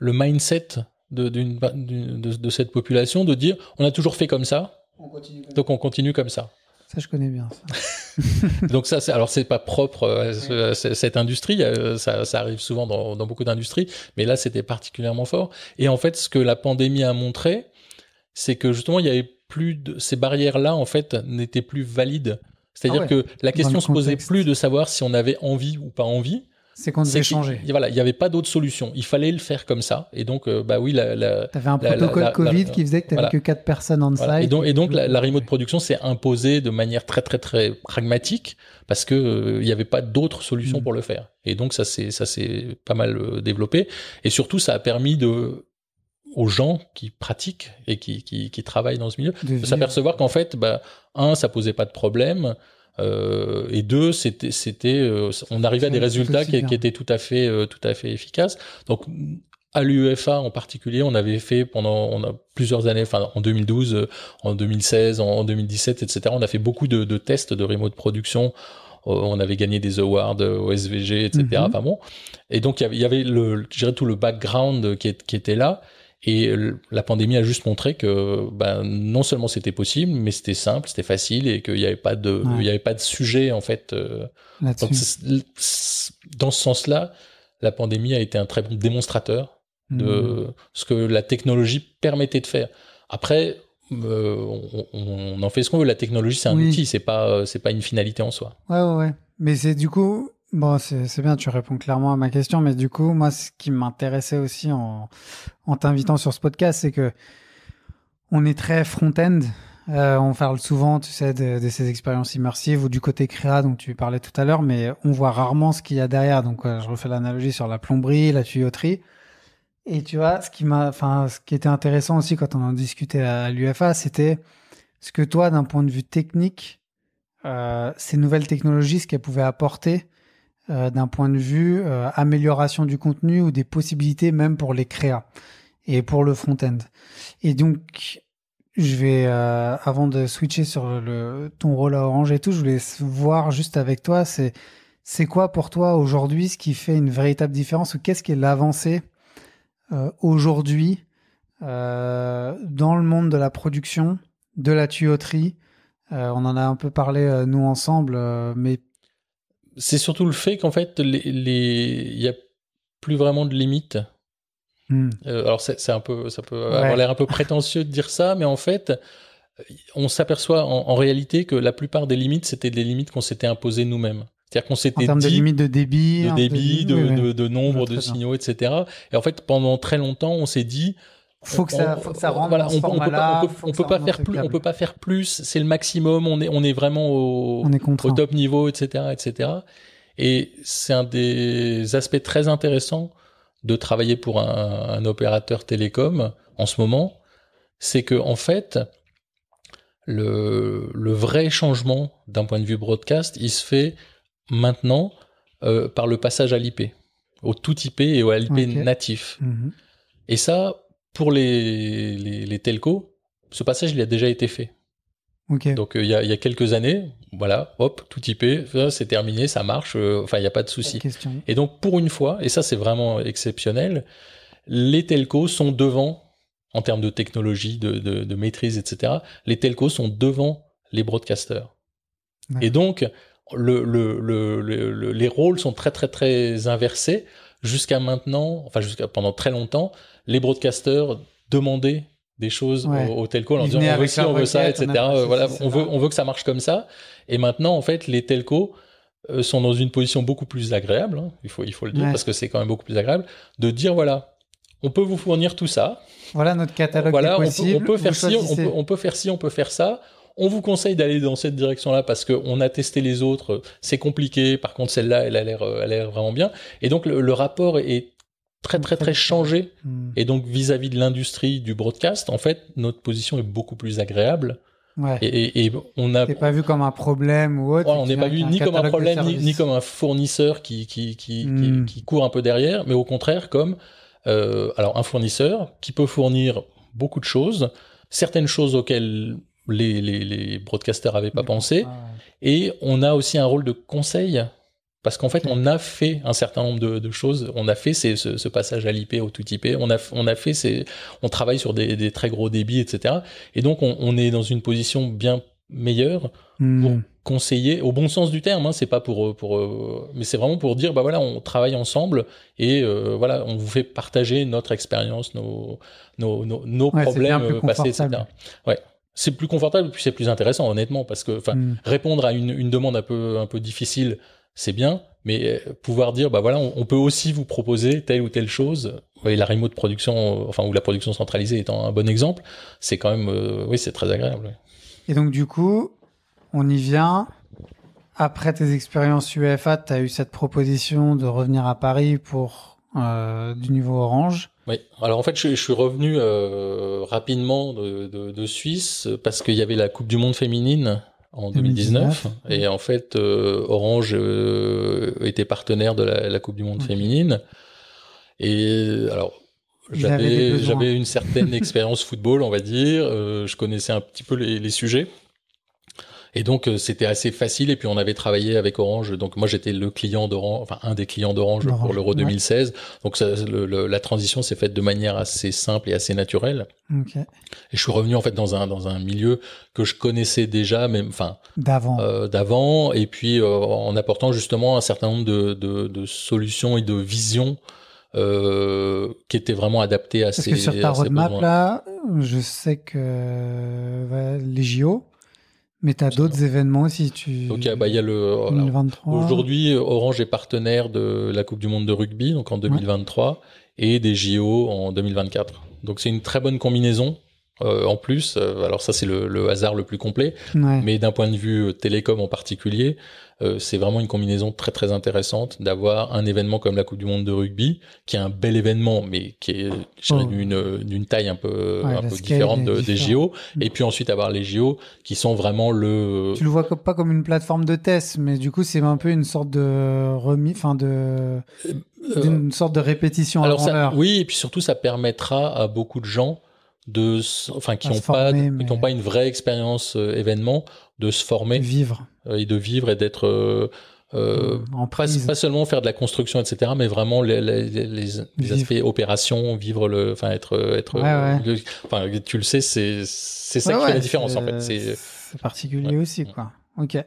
le mindset de, d'une, de, cette population de dire on a toujours fait comme ça, donc on continue comme ça. Ça, je connais bien ça. (laughs) donc ça, c'est, alors c'est pas propre à, euh, cette industrie, euh, ça, arrive souvent dans, beaucoup d'industries, mais là c'était particulièrement fort. Et en fait, ce que la pandémie a montré, c'est que justement il y avait plus de ces barrières-là en fait n'étaient plus valides. C'est-à-dire ah que la question se posait plus de savoir si on avait envie ou pas envie, c'est qu'on devait changer. voilà, il n'y avait pas d'autre solution. Il fallait le faire comme ça. Et donc, euh, bah oui, un protocole Covid qui faisait que tu n'avais que 4 personnes en Et donc, la, remote production s'est imposée de manière très, très, très pragmatique parce que euh, il n'y avait pas d'autre solution mm. pour le faire. Et donc, ça s'est, ça pas mal euh, développé. Et surtout, ça a permis de aux gens qui pratiquent et qui, qui, travaillent dans ce milieu de, s'apercevoir qu'en fait, bah, un, ça posait pas de problème. Euh, et deux, c'était, c'était, euh, on arrivait à des résultats qui, étaient tout à fait, euh, tout à fait efficaces. Donc à l'UEFA en particulier, on avait fait pendant on a plusieurs années, enfin en 2012, en 2016, en 2017, etc. On a fait beaucoup de, de tests de remote production on avait gagné des awards au SVG, etc. Mhm. bon. Et donc, il y avait, le, je dirais, tout le background qui, qui était là. Et euh, la pandémie a juste montré que ben, non seulement c'était possible, mais c'était simple, c'était facile et qu'il n'y avait pas de, il n'y avait pas de sujet en fait. Euh. dans ce sens-là, la pandémie a été un très bon démonstrateur de hmm. ce que la technologie permettait de faire. Après, euh, on, en fait ce qu'on veut. La technologie, c'est un outil, c'est pas, c'est pas une finalité en soi. Ouais, ouais. ouais. Mais c'est du coup, Bon, c'est bien, tu réponds clairement à ma question, mais du coup, moi, ce qui m'intéressait aussi en, en t'invitant sur ce podcast, c'est que on est très front-end. Euh, on parle souvent, tu sais, de, de, ces expériences immersives ou du côté créa dont tu parlais tout à l'heure, mais on voit rarement ce qu'il y a derrière. Donc, euh, je refais l'analogie sur la plomberie, la tuyauterie. Et tu vois, ce qui m'a, enfin, ce qui était intéressant aussi quand on en discutait à l'UFA, c'était ce que toi, d'un point de vue technique, euh, ces nouvelles technologies, ce qu'elles pouvaient apporter euh, d'un point de vue euh, amélioration du contenu ou des possibilités même pour les créas et pour le front-end. Et donc, je vais, euh, avant de switcher sur le, ton rôle à Orange et tout, je voulais voir juste avec toi, c'est c'est quoi pour toi aujourd'hui ce qui fait une véritable différence ou qu'est-ce qui est l'avancée aujourd'hui dans le monde de la production, de la tuyauterie On en a un peu parlé nous ensemble, mais c'est surtout le fait qu'en fait, il les, a plus vraiment de limites. Hmm. Euh, alors, c'est un peu, ça peut avoir l'air un peu prétentieux de dire ça, mais en fait, on s'aperçoit en, réalité que la plupart des limites, c'était des limites qu'on s'était imposées nous-mêmes. C'est-à-dire qu'on s'était dit... En termes de limites de débit... De débit, de, de nombre de signaux, etc. Et en fait, pendant très longtemps, on s'est dit faut que ça, euh, faut que ça rentre dans on, on, peut pas, peut, pas faire plus, on peut pas faire plus, c'est le maximum, on est, on est vraiment au, au top niveau, etc., etc. Et c'est un des aspects très intéressants de travailler pour un, opérateur télécom en ce moment, c'est que en fait, le, vrai changement d'un point de vue broadcast, il se fait maintenant euh, par le passage à l'IP, au tout IP et au IP natif. Mhm. Et ça, pour les, les, telcos, ce passage il a déjà été fait. Donc euh, il y, a, y, a quelques années, voilà, hop, tout typé, c'est terminé, ça marche, euh, enfin il n'y a pas de souci. Et donc pour une fois, et ça c'est vraiment exceptionnel, les telcos sont devant en termes de technologie, de, de, maîtrise, etc. Les telcos sont devant les broadcasters. Et donc les rôles sont très très très inversés jusqu'à maintenant, enfin jusqu'à pendant très longtemps, les broadcasters demandaient des choses aux telcos en disant on veut ça, on veut ça, etc. On voilà, on veut, on veut que ça marche comme ça. Et maintenant, en fait, les telcos euh, sont dans une position beaucoup plus agréable, hein, il, faut, il faut le dire, parce que c'est quand même beaucoup plus agréable, de dire voilà, on peut vous fournir tout ça. Voilà notre catalogue. on, peut, faire on, peut, on peut faire ci, on peut faire ça. On vous conseille d'aller dans cette direction-là parce qu'on a testé les autres, c'est compliqué. Par contre, celle-là, elle a l'air, l'air vraiment bien. Et donc, le, rapport est très très très changé. Hmm. Et donc vis-à-vis de l'industrie du broadcast, en fait, notre position est beaucoup plus agréable. Ouais. Et, on a. pas vu comme un problème ou autre. on n'est pas vu ni comme un problème ni, comme un fournisseur hmm. qui court un peu derrière, mais au contraire comme euh, alors un fournisseur qui peut fournir beaucoup de choses, certaines choses auxquelles les, les, les broadcasters n'avaient pas pensé. Ah et on a aussi un rôle de conseil, parce qu'en fait, on a fait un certain nombre de, choses. On a fait ces, ce, passage à l'IP, au tout IP. On a, on a fait ces, on travaille sur des, très gros débits, etc. Et donc, on, est dans une position bien meilleure hmm. pour conseiller au bon sens du terme hein. c'est pas pour euh, pour euh, mais c'est vraiment pour dire bah voilà on travaille ensemble et euh, voilà on vous fait partager notre expérience nos nos, nos, problèmes passés etc ouais c'est plus confortable et puis c'est plus intéressant, honnêtement, parce que hmm. répondre à une, demande un peu, difficile, c'est bien, mais euh, pouvoir dire, bah voilà, on, peut aussi vous proposer telle ou telle chose. Et la remote production, euh, enfin, ou la production centralisée étant un bon exemple, c'est quand même, euh, oui, c'est très agréable. Et donc, du coup, on y vient. Après tes expériences UEFA, tu as eu cette proposition de revenir à Paris pour du niveau Orange alors en fait, je, suis revenu euh, rapidement de, Suisse parce qu'il y avait la Coupe du Monde féminine en 2019, et en fait, euh, Orange euh, était partenaire de la, Coupe du Monde féminine. Et alors, j'avais une certaine (laughs) expérience football, on va dire. je connaissais un petit peu les sujets. Et donc euh, c'était assez facile. Et puis on avait travaillé avec Orange. Donc moi j'étais le client d'Orange, enfin un des clients d'Orange pour l'Euro 2016. Donc la transition s'est faite de manière assez simple et assez naturelle. Et je suis revenu en fait dans un dans un milieu que je connaissais déjà, même enfin d'avant. Euh, d'avant. Et puis euh, en apportant justement un certain nombre de, de, solutions et de visions. qui étaient vraiment adaptées à ces que sur ta roadmap là, je sais que les JO, mais tu as d'autres événements aussi. Tu... Bah, il y a le. Euh, aujourd'hui, Orange est partenaire de la Coupe du Monde de rugby, donc en 2023, et des JO en 2024. Donc, c'est une très bonne combinaison euh, en plus. Euh, alors ça, c'est le, hasard le plus complet. Mais d'un point de vue euh, télécom en particulier, c'est vraiment une combinaison très très intéressante d'avoir un événement comme la Coupe du Monde de rugby, qui est un bel événement, mais qui est oh. d'une taille un peu, un peu différente des JO. Et puis ensuite avoir les JO qui sont vraiment le. Tu le vois pas comme une plateforme de test, mais du coup c'est un peu une sorte de remis, enfin de. une sorte de répétition. Alors oui, et puis surtout ça permettra à beaucoup de gens de, enfin, qui n'ont pas, qui ont pas une vraie expérience euh, événement, de se former, vivre euh, et de vivre et d'être euh, en pas, pas, seulement faire de la construction, etc., mais vraiment les, les, les, aspects opération, vivre le, enfin être, être, enfin tu le sais, c'est c'est ça qui fait la différence en fait. C'est particulier aussi mm. quoi. Ok.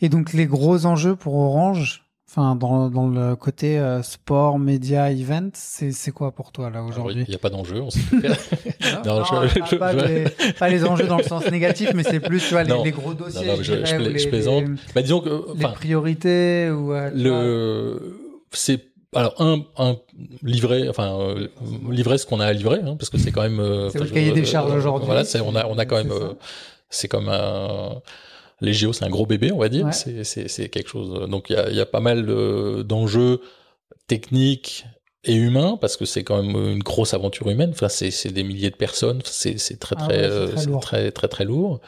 Et donc les gros enjeux pour Orange, Enfin, dans, dans, le côté euh, sport, média, event, c'est quoi pour toi là ah aujourd'hui Il n'y a pas d'enjeux, on (laughs) pas, Les, pas, les, enjeux dans le sens négatif, mais c'est plus tu vois, les, gros dossiers. je, les, bah, que, les priorités ou. Euh, le... C'est alors un, un livret, enfin euh, livrer ce qu'on a à livrer, hein, parce que c'est quand même. c'est le cahier des charges aujourd'hui. Voilà, on a on a quand même c'est comme un les géos, c'est un gros bébé, on va dire. C'est quelque chose. Euh, donc, il y, a, pas mal d'enjeux techniques et humains, parce que c'est quand même une grosse aventure humaine. Enfin, c'est des milliers de personnes. C'est très, ah très, euh, très, très, très, lourd.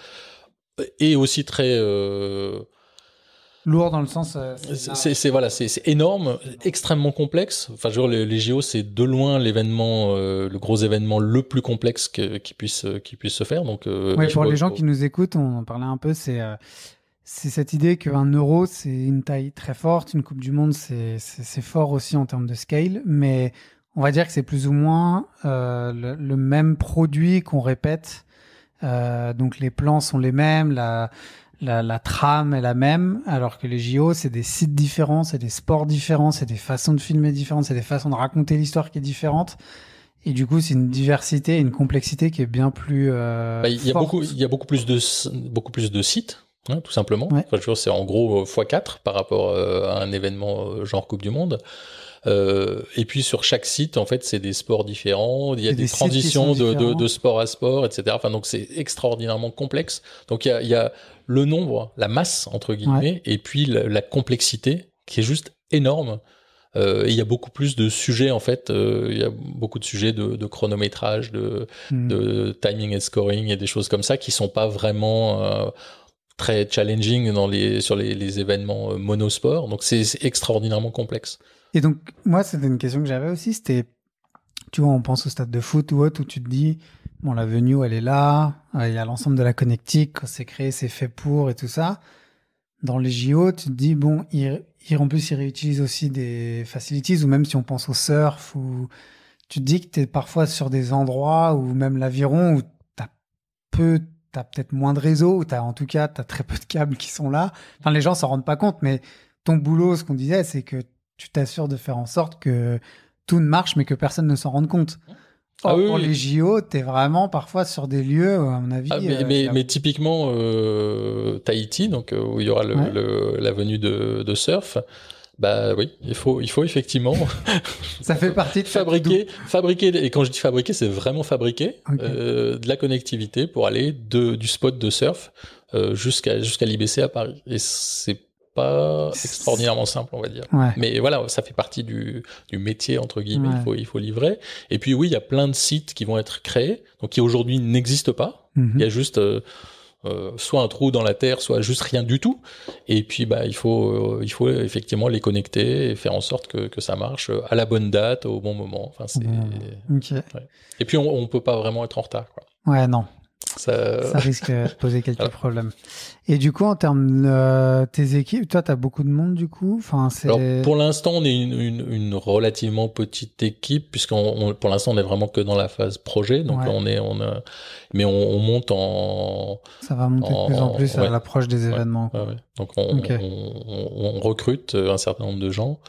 Et aussi très. Euh, lourd dans le sens. Euh, c'est voilà, c'est énorme, extrêmement complexe. Enfin, les, les JO, c'est de loin l'événement, euh, le gros événement le plus complexe qui puisse euh, qui puisse se faire. Donc, pour les gens qui nous écoutent, on en parlait un peu. C'est c'est cette idée qu'un euro, c'est une taille très forte. Une Coupe du Monde, c'est fort aussi en termes de scale, mais on va dire que c'est plus ou moins le, même produit qu'on répète. donc les plans sont les mêmes, la, la, trame est la même, alors que les JO, c'est des sites différents, c'est des sports différents, c'est des façons de filmer différentes, c'est des façons de raconter l'histoire qui est différente. Et du coup, c'est une diversité, et une complexité qui est bien plus. Euh, bah, il y a beaucoup, il a beaucoup plus de beaucoup plus de sites, hein, tout simplement. c'est en gros x4 euh, par rapport euh, à un événement genre Coupe du Monde. Euh, et puis sur chaque site, en fait, c'est des sports différents. Il y a des, transitions de, sport à sport, etc. donc c'est extraordinairement complexe. Donc il y a, le nombre, la masse entre guillemets, et puis la, complexité qui est juste énorme. Euh, il y a beaucoup plus de sujets en fait. Euh, il y a beaucoup de sujets de, chronométrage, hmm. de, timing et scoring et des choses comme ça qui sont pas vraiment euh, très challenging dans les, sur les, les événements monosport. Donc c'est extraordinairement complexe. Et donc, moi, c'était une question que j'avais aussi. C'était, tu vois, on pense au stade de foot ou autre où tu te dis, bon, la venue, elle est là, euh, il y a l'ensemble de la connectique, c'est créé, c'est fait pour et tout ça. Dans les JO, tu te dis, bon, ils, ils, en plus, ils réutilisent aussi des facilities ou même si on pense au surf ou tu te dis que tu es parfois sur des endroits ou même l'aviron où tu as peu t'as peut-être moins de réseau, ou t'as, en tout cas, t'as très peu de câbles qui sont là. Enfin, les gens s'en rendent pas compte, mais ton boulot, ce qu'on disait, c'est que tu t'assures de faire en sorte que tout ne marche, mais que personne ne s'en rende compte. Ah pour les JO, t'es vraiment parfois sur des lieux, à mon avis. Ah, mais, euh, typiquement, euh, Tahiti, donc, euh, où il y aura la venue de, surf. Bah oui, il faut, il faut effectivement. (laughs) ça fait partie de fabriquer, fabriquer. Et quand je dis fabriquer, c'est vraiment fabriquer de la connectivité pour aller du spot de surf jusqu'à jusqu'à l'IBC à Paris. Et c'est pas extraordinairement simple, on va dire. Mais voilà, ça fait partie du, métier, entre guillemets, il, faut, il faut livrer. Et puis oui, il y a plein de sites qui vont être créés, donc qui aujourd'hui n'existent pas. Mhm. Il y a juste... Euh, euh, soit un trou dans la terre, soit juste rien du tout. Et puis, bah, il faut, euh, il faut effectivement les connecter et faire en sorte que, ça marche à la bonne date, au bon moment. Enfin, Et puis, on, ne peut pas vraiment être en retard. Ouais, non, ça... risque de poser quelques problèmes. Et du coup, en termes de euh, tes équipes, toi, tu as beaucoup de monde du coup enfin, Pour l'instant, on est une, relativement petite équipe, puisqu'on pour l'instant, on est vraiment que dans la phase projet. Donc, on est, on Mais on, monte en. Ça va monter de plus en plus à l'approche des événements. Donc, on, recrute euh, un certain nombre de gens.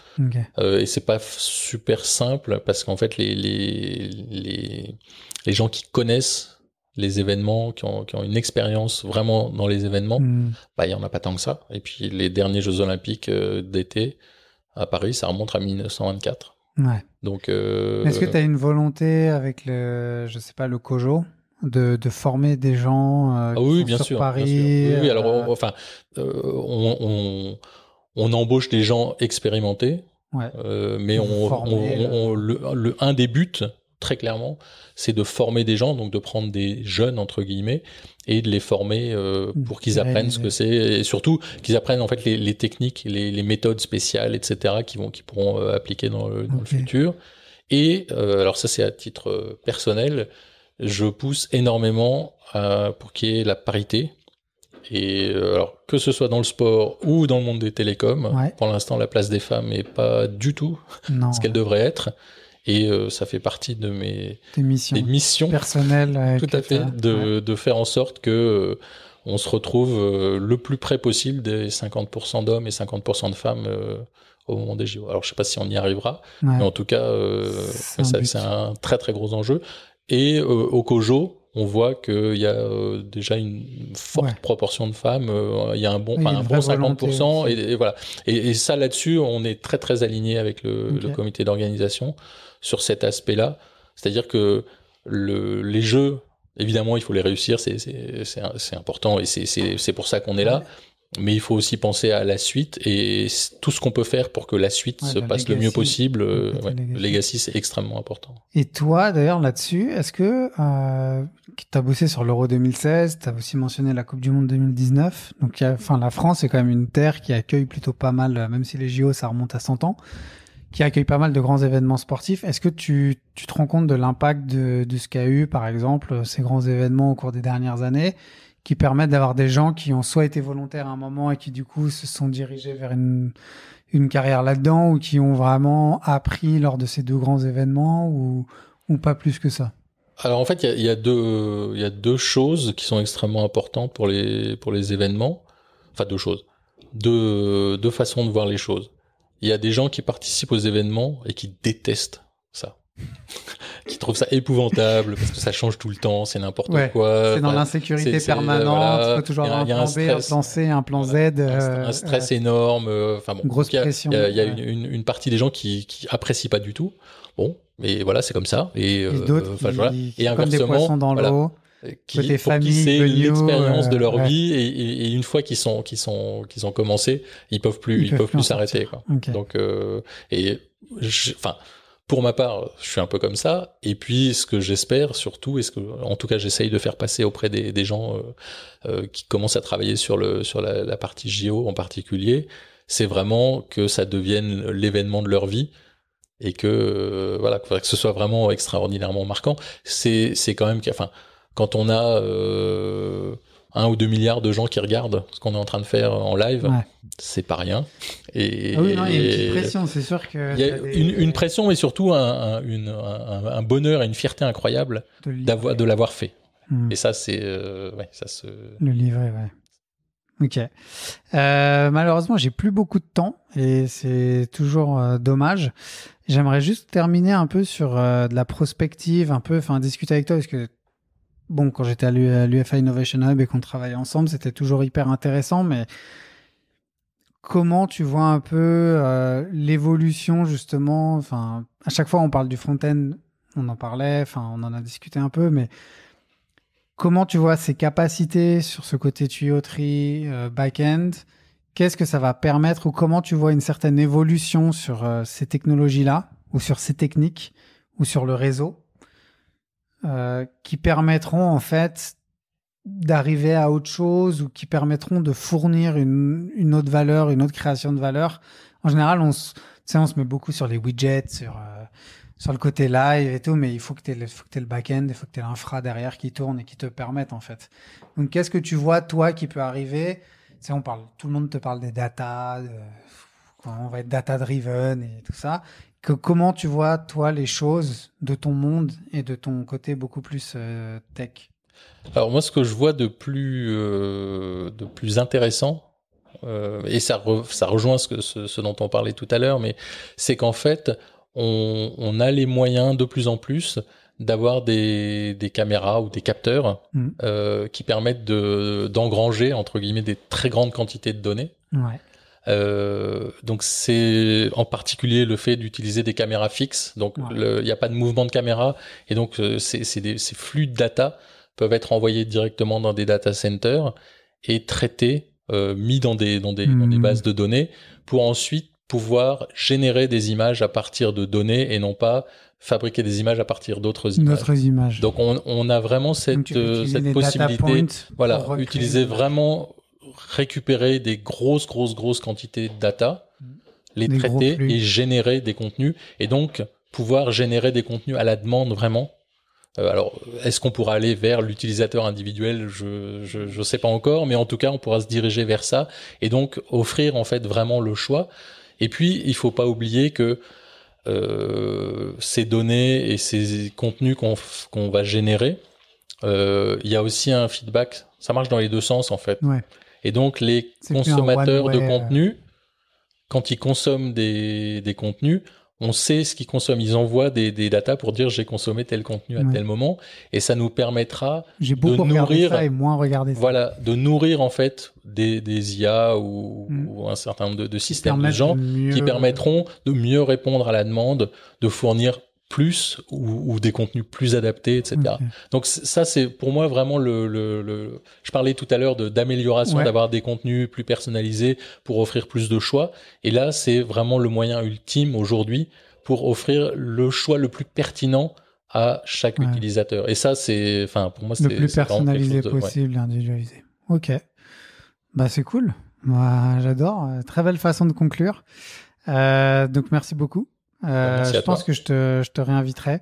Euh, et c'est pas super simple, parce qu'en fait, les, les, les, les gens qui connaissent les événements, qui ont, une expérience vraiment dans les événements, hmm. bah, il n'y en a pas tant que ça. Et puis les derniers Jeux Olympiques euh, d'été à Paris, ça remonte à 1924. Donc, euh, Est-ce que tu as une volonté avec le, je sais pas, le COJO de, former des gens euh, ah oui, bien sûr, Paris Oui, alors euh, enfin, on, embauche des gens expérimentés. mais on, le, un des buts, très clairement, c'est de former des gens, donc de prendre des jeunes entre guillemets et de les former euh, mmh. pour qu'ils apprennent ce que c'est et surtout qu'ils apprennent en fait les, techniques, les, méthodes spéciales, etc. qui vont, qui pourront euh, appliquer dans le, futur. Et euh, alors ça c'est à titre personnel, je pousse énormément pour qu'il y ait la parité. Et alors que ce soit dans le sport ou dans le monde des télécoms, pour l'instant la place des femmes n'est pas du tout ce qu'elle devrait être. Et euh, ça fait partie de mes missions, personnelles. Tout à fait, de, de faire en sorte que euh, on se retrouve euh, le plus près possible des 50% d'hommes et 50% de femmes au moment des JO. Alors je sais pas si on y arrivera, mais en tout cas, c'est un, très très gros enjeu. Et au COJO, on voit qu'il y a déjà une forte proportion de femmes. il y a un bon, un 50%. Et, voilà. Et, ça, là-dessus, on est très, très aligné avec le, le comité d'organisation sur cet aspect-là. C'est-à-dire que les jeux, évidemment, il faut les réussir, c'est important et c'est pour ça qu'on est là. Mais il faut aussi penser à la suite et tout ce qu'on peut faire pour que la suite se bah, passe le mieux possible. Euh, legacy, c'est extrêmement important. Et toi, d'ailleurs, là-dessus, est-ce que euh, tu as bossé sur l'Euro 2016, tu as aussi mentionné la Coupe du Monde 2019. Donc, enfin, la France est quand même une terre qui accueille plutôt pas mal, euh, même si les JO, ça remonte à 100 ans qui accueille pas mal de grands événements sportifs. Est-ce que tu, tu, te rends compte de l'impact de, de ce qu'a eu, par exemple, euh, ces grands événements au cours des dernières années qui permettent d'avoir des gens qui ont soit été volontaires à un moment et qui du coup se sont dirigés vers une, une carrière là-dedans ou qui ont vraiment appris lors de ces deux grands événements ou, ou pas plus que ça Alors en fait, il y, y, y a, deux choses qui sont extrêmement importantes pour les, pour les événements. Enfin, deux choses. Deux, deux façons de voir les choses il y a des gens qui participent aux événements et qui détestent ça. (laughs) qui trouvent ça épouvantable parce que ça change tout le temps, c'est n'importe quoi. C'est dans l'insécurité permanente, il voilà, toujours avoir un, plan B, un plan C, un plan Z. un, euh, stress euh, énorme. Euh, enfin bon, grosse pression. Il y a, une, une, partie des gens qui, qui apprécient pas du tout. Bon, mais voilà, c'est comme ça. Et, et d'autres, voilà. comme des poissons dans l'eau. Voilà qui, pour qui c'est l'expérience de leur euh, vie et, et, une fois qu'ils sont qu'ils sont qu'ils ont commencé, ils peuvent plus ils, peuvent, plus s'arrêter quoi. Donc euh, et enfin pour ma part, je suis un peu comme ça. Et puis, ce que j'espère surtout, et ce que, en tout cas, j'essaye de faire passer auprès des, gens euh, euh, qui commencent à travailler sur le sur la, la partie JO en particulier, c'est vraiment que ça devienne l'événement de leur vie et que euh, voilà que ce soit vraiment extraordinairement marquant. C'est c'est quand même enfin quand on a euh, un ou deux milliards de gens qui regardent ce qu'on est en train de faire en live, c'est pas rien. Et, ah oui, non, il y a une petite pression, c'est sûr que. Il y a une, une, pression, mais surtout un, un, bonheur et une fierté incroyable d'avoir, de l'avoir fait. Hmm. Et ça, c'est. Euh, ouais, ça se. Le livret, ouais. Ok. Euh, malheureusement, j'ai plus beaucoup de temps et c'est toujours euh, dommage. J'aimerais juste terminer un peu sur euh, de la prospective, un peu, enfin, discuter avec toi parce que bon, quand j'étais à l'UFI Innovation Hub et qu'on travaillait ensemble, c'était toujours hyper intéressant, mais comment tu vois un peu euh, l'évolution justement Enfin, à chaque fois, on parle du front-end, on en parlait, enfin, on en a discuté un peu, mais comment tu vois ces capacités sur ce côté tuyauterie, euh, back-end Qu'est-ce que ça va permettre ou comment tu vois une certaine évolution sur euh, ces technologies-là ou sur ces techniques ou sur le réseau euh, qui permettront en fait d'arriver à autre chose ou qui permettront de fournir une, une autre valeur, une autre création de valeur. En général, on se, on se met beaucoup sur les widgets, sur, euh, sur le côté live et tout, mais il faut que tu aies, aies, le back-end, il faut que tu aies l'infra derrière qui tourne et qui te permette en fait. Donc qu'est-ce que tu vois toi qui peut arriver on parle, Tout le monde te parle des data, euh, on va être data-driven et tout ça comment tu vois, toi, les choses de ton monde et de ton côté beaucoup plus euh, tech Alors moi, ce que je vois de plus, euh, de plus intéressant, euh, et ça, ça rejoint ce, ce, dont on parlait tout à l'heure, mais c'est qu'en fait, on, a les moyens de plus en plus d'avoir des, caméras ou des capteurs mmh. qui permettent d'engranger, entre guillemets, des très grandes quantités de données. Ouais. Euh, donc c'est en particulier le fait d'utiliser des caméras fixes, donc il n'y a pas de mouvement de caméra, et donc euh, c'est, c'est des, ces flux de data peuvent être envoyés directement dans des data centers et traités, euh, mis dans des, dans, des, dans des hmm. bases de données, pour ensuite pouvoir générer des images à partir de données et non pas fabriquer des images à partir d'autres images. Donc on, on, a vraiment cette, euh, cette possibilité, voilà, utiliser vraiment récupérer des grosses, grosses, grosses quantités de data, mm. les traiter et générer des contenus. Et donc, pouvoir générer des contenus à la demande vraiment. Euh, alors, est-ce qu'on pourra aller vers l'utilisateur individuel Je je sais pas encore, mais en tout cas, on pourra se diriger vers ça et donc offrir en fait vraiment le choix. Et puis, il faut pas oublier que euh, ces données et ces contenus qu'on va générer, euh, il y a aussi un feedback. Ça marche dans les deux sens en fait. Ouais. Et donc, les consommateurs de euh. contenu, quand ils consomment des, contenus, on sait ce qu'ils consomment. Ils envoient des, des datas pour dire j'ai consommé tel contenu à tel moment, et ça nous permettra de nourrir Voilà, de nourrir en fait des, des IA mm. ou, un certain nombre de, systèmes de gens qui permettront de mieux répondre à la demande, de fournir plus ou, des contenus plus adaptés, etc. Donc ça, c'est pour moi vraiment le, Je parlais tout à l'heure d'amélioration, d'avoir des contenus plus personnalisés pour offrir plus de choix. Et là, c'est vraiment le moyen ultime aujourd'hui pour offrir le choix le plus pertinent à chaque utilisateur. Et ça, c'est, enfin, pour moi, c'est le plus personnalisé possible, individualisé. Ok, bah c'est cool. Moi, j'adore. Très belle façon de conclure. Euh, donc merci beaucoup. Euh, bah, je pense que je te, je te réinviterai.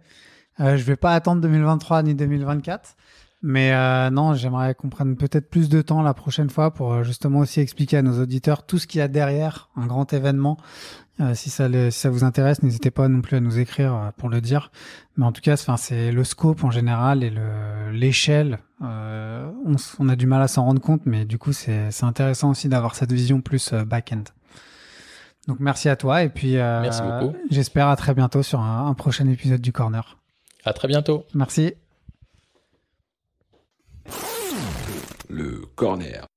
Euh, je vais pas attendre 2023 ni 2024. Mais euh, non, j'aimerais qu'on prenne peut-être plus de temps la prochaine fois pour euh, justement aussi expliquer à nos auditeurs tout ce qu'il y a derrière un grand événement. Euh, si, ça ça vous intéresse, n'hésitez pas non plus à nous écrire euh, pour le dire. Mais en tout cas, c'est le scope en général et l'échelle. Euh, on, on, a du mal à s'en rendre compte, mais du coup, c'est intéressant aussi d'avoir cette vision plus euh, back-end. Donc merci à toi et puis euh, j'espère à très bientôt sur un, un prochain épisode du Corner. À très bientôt. Merci. Le Corner.